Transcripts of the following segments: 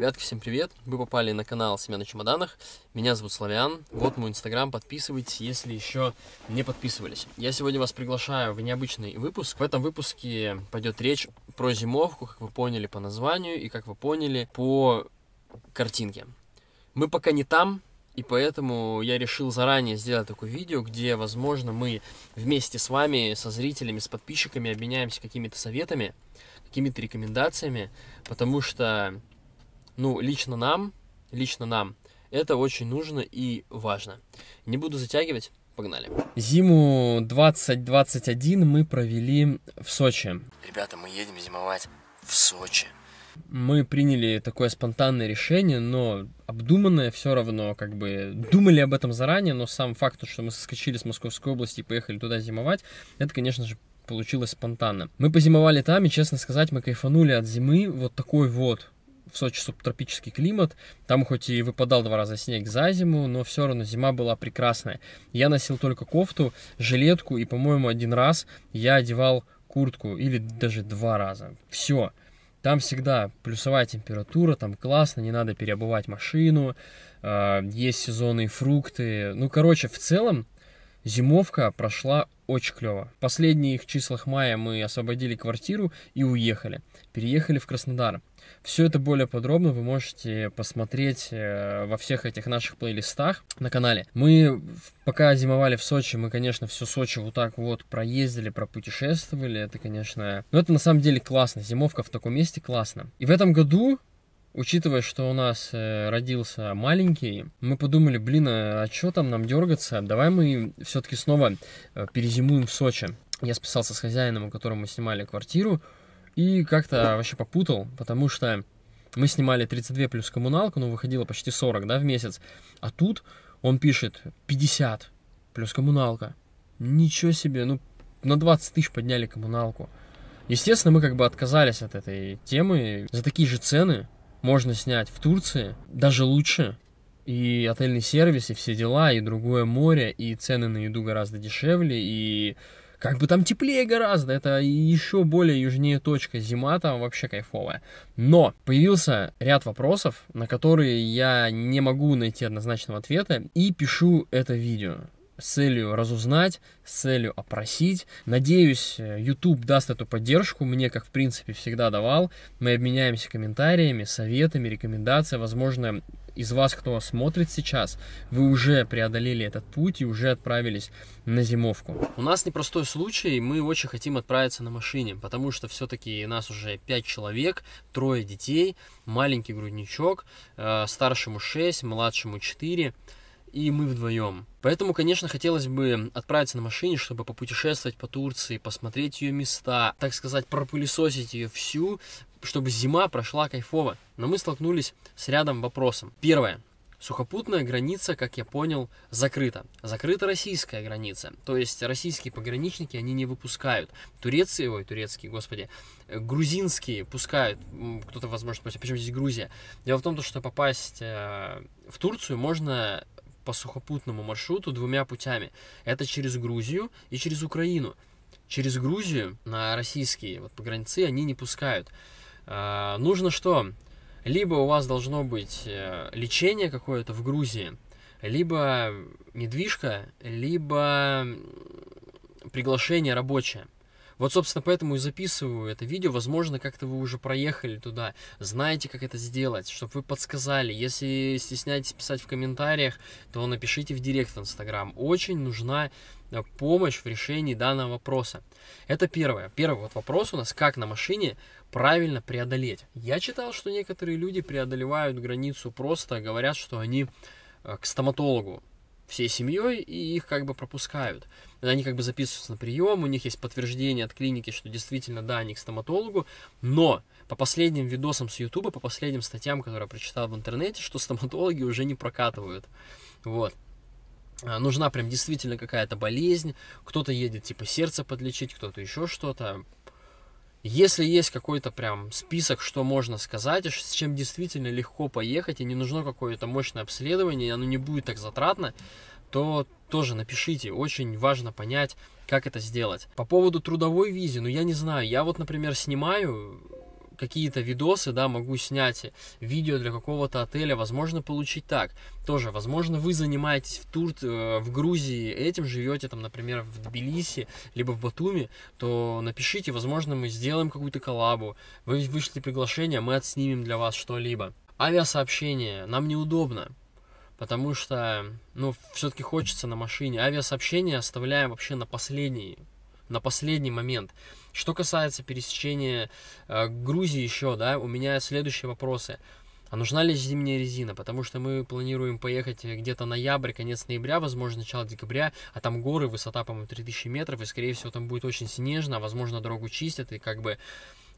Ребятки, всем привет! Вы попали на канал Семя на чемоданах. Меня зовут Славян. Вот мой инстаграм. Подписывайтесь, если еще не подписывались. Я сегодня вас приглашаю в необычный выпуск. В этом выпуске пойдет речь про зимовку, как вы поняли по названию и как вы поняли по картинке. Мы пока не там, и поэтому я решил заранее сделать такое видео, где, возможно, мы вместе с вами, со зрителями, с подписчиками обменяемся какими-то советами, какими-то рекомендациями, потому что ну, лично нам, лично нам, это очень нужно и важно. Не буду затягивать, погнали. Зиму 2021 мы провели в Сочи. Ребята, мы едем зимовать в Сочи. Мы приняли такое спонтанное решение, но обдуманное все равно, как бы думали об этом заранее, но сам факт, что мы соскочили с Московской области и поехали туда зимовать, это, конечно же, получилось спонтанно. Мы позимовали там, и, честно сказать, мы кайфанули от зимы вот такой вот в Сочи субтропический климат, там хоть и выпадал два раза снег за зиму, но все равно зима была прекрасная. Я носил только кофту, жилетку и, по-моему, один раз я одевал куртку или даже два раза. Все. Там всегда плюсовая температура, там классно, не надо переобувать машину, э, есть сезонные фрукты. Ну, короче, в целом Зимовка прошла очень клево. В последних числах мая мы освободили квартиру и уехали. Переехали в Краснодар. Все это более подробно вы можете посмотреть э, во всех этих наших плейлистах на канале. Мы пока зимовали в Сочи, мы, конечно, все Сочи вот так вот проездили, пропутешествовали. Это, конечно... Но это на самом деле классно. Зимовка в таком месте классно. И в этом году Учитывая, что у нас э, родился маленький, мы подумали, блин, а, а что там нам дергаться? Давай мы все-таки снова э, перезимуем в Сочи. Я списался с хозяином, у которого мы снимали квартиру, и как-то вообще попутал, потому что мы снимали 32 плюс коммуналку, но ну, выходило почти 40, да, в месяц. А тут он пишет 50 плюс коммуналка. Ничего себе, ну, на 20 тысяч подняли коммуналку. Естественно, мы как бы отказались от этой темы за такие же цены, можно снять в Турции, даже лучше. И отельный сервис, и все дела, и другое море, и цены на еду гораздо дешевле, и как бы там теплее гораздо, это еще более южнее точка, зима там вообще кайфовая. Но появился ряд вопросов, на которые я не могу найти однозначного ответа, и пишу это видео с целью разузнать, с целью опросить. Надеюсь, э, YouTube даст эту поддержку, мне, как в принципе всегда давал. Мы обменяемся комментариями, советами, рекомендациями. Возможно, из вас, кто смотрит сейчас, вы уже преодолели этот путь и уже отправились на зимовку. У нас непростой случай, мы очень хотим отправиться на машине, потому что все-таки нас уже 5 человек, трое детей, маленький грудничок, э, старшему 6, младшему 4 и мы вдвоем. Поэтому, конечно, хотелось бы отправиться на машине, чтобы попутешествовать по Турции, посмотреть ее места, так сказать, пропылесосить ее всю, чтобы зима прошла кайфово. Но мы столкнулись с рядом вопросом. Первое. Сухопутная граница, как я понял, закрыта. Закрыта российская граница. То есть российские пограничники, они не выпускают. Турецкие, ой, турецкие, господи, грузинские пускают. Кто-то, возможно, спросит, почему здесь Грузия? Дело в том, что попасть э, в Турцию можно по сухопутному маршруту двумя путями. Это через Грузию и через Украину. Через Грузию на российские вот пограницы они не пускают. Э, нужно что? Либо у вас должно быть э, лечение какое-то в Грузии, либо недвижка, либо приглашение рабочее. Вот, собственно, поэтому и записываю это видео. Возможно, как-то вы уже проехали туда, знаете, как это сделать, чтобы вы подсказали. Если стесняетесь писать в комментариях, то напишите в директ в Инстаграм. Очень нужна э, помощь в решении данного вопроса. Это первое. Первый вот вопрос у нас, как на машине правильно преодолеть. Я читал, что некоторые люди преодолевают границу просто, говорят, что они э, к стоматологу всей семьей, и их как бы пропускают. Они как бы записываются на прием, у них есть подтверждение от клиники, что действительно, да, они к стоматологу, но по последним видосам с Ютуба, по последним статьям, которые я прочитал в интернете, что стоматологи уже не прокатывают. Вот а, нужна прям действительно какая-то болезнь, кто-то едет типа сердце подлечить, кто-то еще что-то, если есть какой-то прям список, что можно сказать, с чем действительно легко поехать, и не нужно какое-то мощное обследование, и оно не будет так затратно, то тоже напишите. Очень важно понять, как это сделать. По поводу трудовой визы, ну я не знаю, я вот, например, снимаю какие-то видосы, да, могу снять видео для какого-то отеля, возможно, получить так. Тоже, возможно, вы занимаетесь в тур, э, в Грузии этим, живете там, например, в Тбилиси, либо в Батуми, то напишите, возможно, мы сделаем какую-то коллабу, вы вышли приглашение, мы отснимем для вас что-либо. Авиасообщение, нам неудобно, потому что, ну, все-таки хочется на машине. Авиасообщение оставляем вообще на последний на последний момент. Что касается пересечения э, Грузии еще, да, у меня следующие вопросы. А нужна ли зимняя резина? Потому что мы планируем поехать э, где-то ноябрь, конец ноября, возможно, начало декабря, а там горы, высота, по-моему, 3000 метров, и, скорее всего, там будет очень снежно, а, возможно, дорогу чистят, и как бы...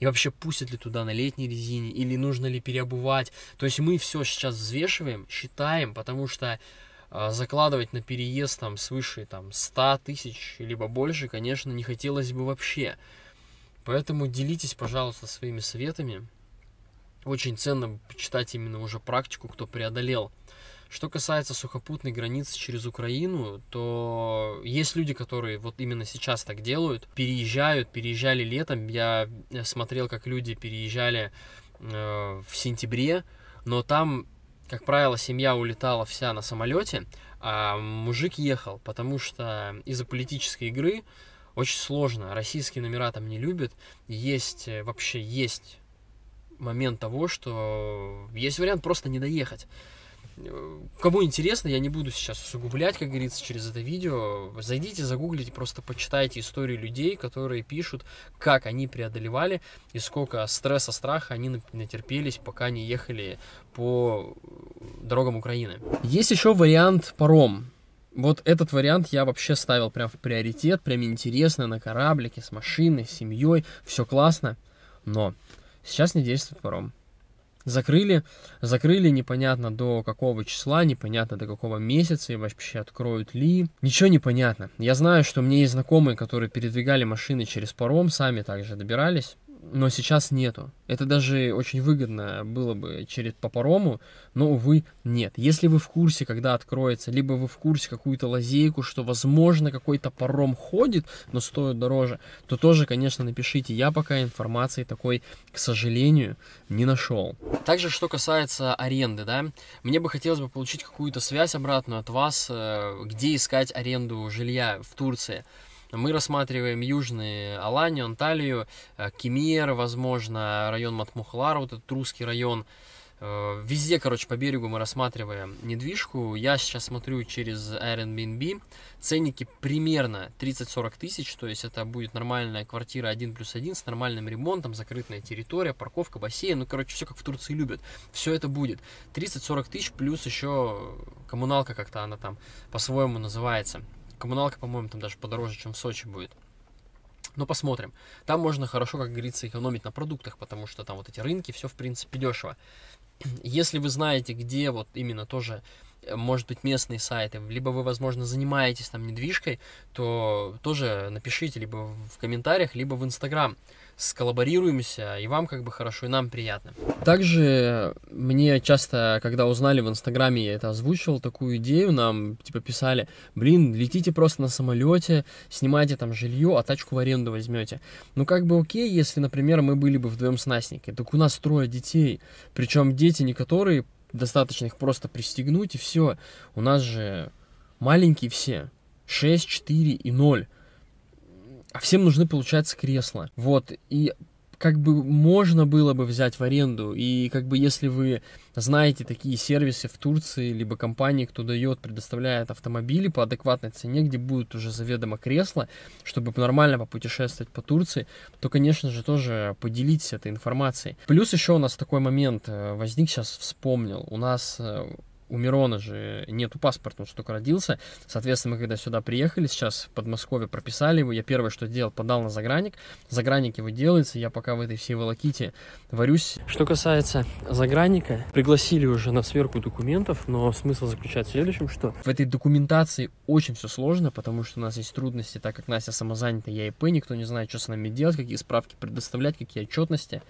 И вообще, пустят ли туда на летней резине, или нужно ли переобувать? То есть мы все сейчас взвешиваем, считаем, потому что а, закладывать на переезд там свыше там 100 тысяч, либо больше, конечно, не хотелось бы вообще. Поэтому делитесь, пожалуйста, своими советами. Очень ценно почитать именно уже практику, кто преодолел. Что касается сухопутной границы через Украину, то есть люди, которые вот именно сейчас так делают, переезжают, переезжали летом. Я э, смотрел, как люди переезжали э, в сентябре, но там как правило, семья улетала вся на самолете, а мужик ехал, потому что из-за политической игры очень сложно. Российские номера там не любят. Есть, э, вообще есть момент того, что есть вариант просто не доехать. Кому интересно, я не буду сейчас усугублять, как говорится, через это видео. Зайдите, загуглите, просто почитайте истории людей, которые пишут, как они преодолевали и сколько стресса, страха они натерпелись, пока не ехали по дорогам Украины. Есть еще вариант паром. Вот этот вариант я вообще ставил прям в приоритет, прям интересно, на кораблике, с машиной, с семьей, все классно. Но сейчас не действует паром. Закрыли, закрыли непонятно до какого числа, непонятно до какого месяца, и вообще откроют ли. Ничего не понятно. Я знаю, что мне есть знакомые, которые передвигали машины через паром, сами также добирались но сейчас нету. Это даже очень выгодно было бы через по парому, но, увы, нет. Если вы в курсе, когда откроется, либо вы в курсе какую-то лазейку, что, возможно, какой-то паром ходит, но стоит дороже, то тоже, конечно, напишите. Я пока информации такой, к сожалению, не нашел. Также, что касается аренды, да, мне бы хотелось бы получить какую-то связь обратную от вас, э, где искать аренду жилья в Турции. Мы рассматриваем южные Аланию, Анталию, э, Кемер, возможно, район Матмухлар, вот этот русский район. Э, везде, короче, по берегу мы рассматриваем недвижку. Я сейчас смотрю через Airbnb. Ценники примерно 30-40 тысяч, то есть это будет нормальная квартира 1 плюс 1 с нормальным ремонтом, закрытая территория, парковка, бассейн. Ну, короче, все как в Турции любят. Все это будет. 30-40 тысяч плюс еще коммуналка как-то она там по-своему называется коммуналка, по-моему, там даже подороже, чем в Сочи будет. Но посмотрим. Там можно хорошо, как говорится, экономить на продуктах, потому что там вот эти рынки, все, в принципе, дешево. Если вы знаете, где вот именно тоже, э, может быть, местные сайты, либо вы, возможно, занимаетесь там недвижкой, то тоже напишите либо в комментариях, либо в Инстаграм сколлаборируемся, и вам как бы хорошо, и нам приятно. Также мне часто, когда узнали в Инстаграме, я это озвучивал, такую идею, нам типа писали, блин, летите просто на самолете, снимайте там жилье, а тачку в аренду возьмете. Ну как бы окей, если, например, мы были бы вдвоем с Настенькой, так у нас трое детей, причем дети не которые, достаточно их просто пристегнуть и все, у нас же маленькие все, 6, 4 и 0 а всем нужны, получается, кресла. Вот, и как бы можно было бы взять в аренду, и как бы если вы знаете такие сервисы в Турции, либо компании, кто дает, предоставляет автомобили по адекватной цене, где будут уже заведомо кресла, чтобы нормально попутешествовать по Турции, то, конечно же, тоже поделитесь этой информацией. Плюс еще у нас такой момент э, возник, сейчас вспомнил, у нас э, у Мирона же нету паспорта, он же только родился. Соответственно, мы когда сюда приехали, сейчас в Подмосковье прописали его, я первое, что делал, подал на заграник. Загранник его делается, я пока в этой всей волоките варюсь. Что касается загранника, пригласили уже на сверку документов, но смысл заключается в следующем, что в этой документации очень все сложно, потому что у нас есть трудности, так как Настя самозанята, я ИП, никто не знает, что с нами делать, какие справки предоставлять, какие отчетности.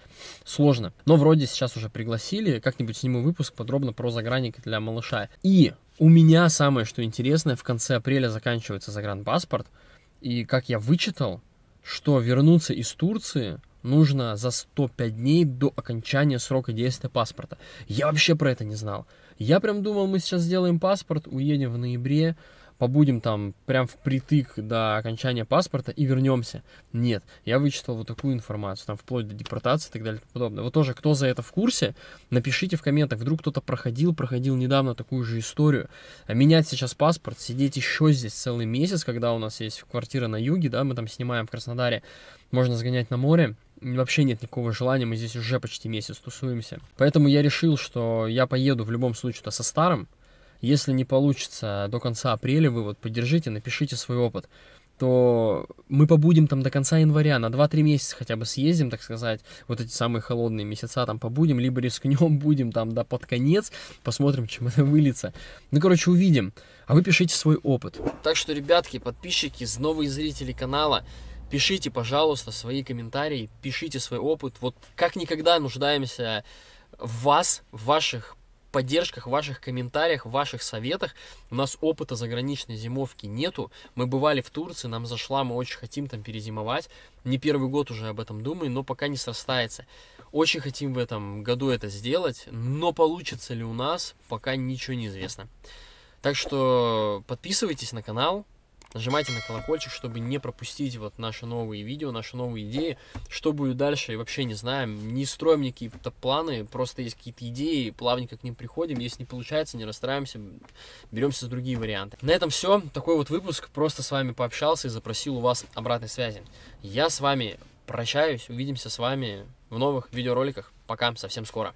Сложно. Но вроде сейчас уже пригласили, как-нибудь сниму выпуск подробно про загранник для молодых малыша. И у меня самое, что интересное, в конце апреля заканчивается загранпаспорт. И как я вычитал, что вернуться из Турции нужно за 105 дней до окончания срока действия паспорта. Я вообще про это не знал. Я прям думал, мы сейчас сделаем паспорт, уедем в ноябре, побудем там прям впритык до окончания паспорта и вернемся. Нет, я вычитал вот такую информацию, там вплоть до депортации и так далее и тому подобное. Вот тоже, кто за это в курсе, напишите в комментах, вдруг кто-то проходил, проходил недавно такую же историю. А менять сейчас паспорт, сидеть еще здесь целый месяц, когда у нас есть квартира на юге, да, мы там снимаем в Краснодаре, можно сгонять на море, вообще нет никакого желания, мы здесь уже почти месяц тусуемся. Поэтому я решил, что я поеду в любом случае-то со старым, если не получится до конца апреля вы вот поддержите, напишите свой опыт то мы побудем там до конца января, на 2-3 месяца хотя бы съездим, так сказать, вот эти самые холодные месяца там побудем, либо рискнем, будем там, да, под конец, посмотрим, чем это выльется. Ну, короче, увидим. А вы пишите свой опыт. Так что, ребятки, подписчики, новые зрители канала, пишите, пожалуйста, свои комментарии, пишите свой опыт. Вот как никогда нуждаемся в вас, в ваших поддержках, ваших комментариях, ваших советах. У нас опыта заграничной зимовки нету. Мы бывали в Турции, нам зашла, мы очень хотим там перезимовать. Не первый год уже об этом думаем, но пока не срастается. Очень хотим в этом году это сделать, но получится ли у нас, пока ничего не известно. Так что подписывайтесь на канал, Нажимайте на колокольчик, чтобы не пропустить вот наши новые видео, наши новые идеи. Что будет дальше, вообще не знаем. Не строим никакие то планы, просто есть какие-то идеи, плавненько к ним приходим. Если не получается, не расстраиваемся, беремся за другие варианты. На этом все. Такой вот выпуск. Просто с вами пообщался и запросил у вас обратной связи. Я с вами прощаюсь. Увидимся с вами в новых видеороликах. Пока, совсем скоро.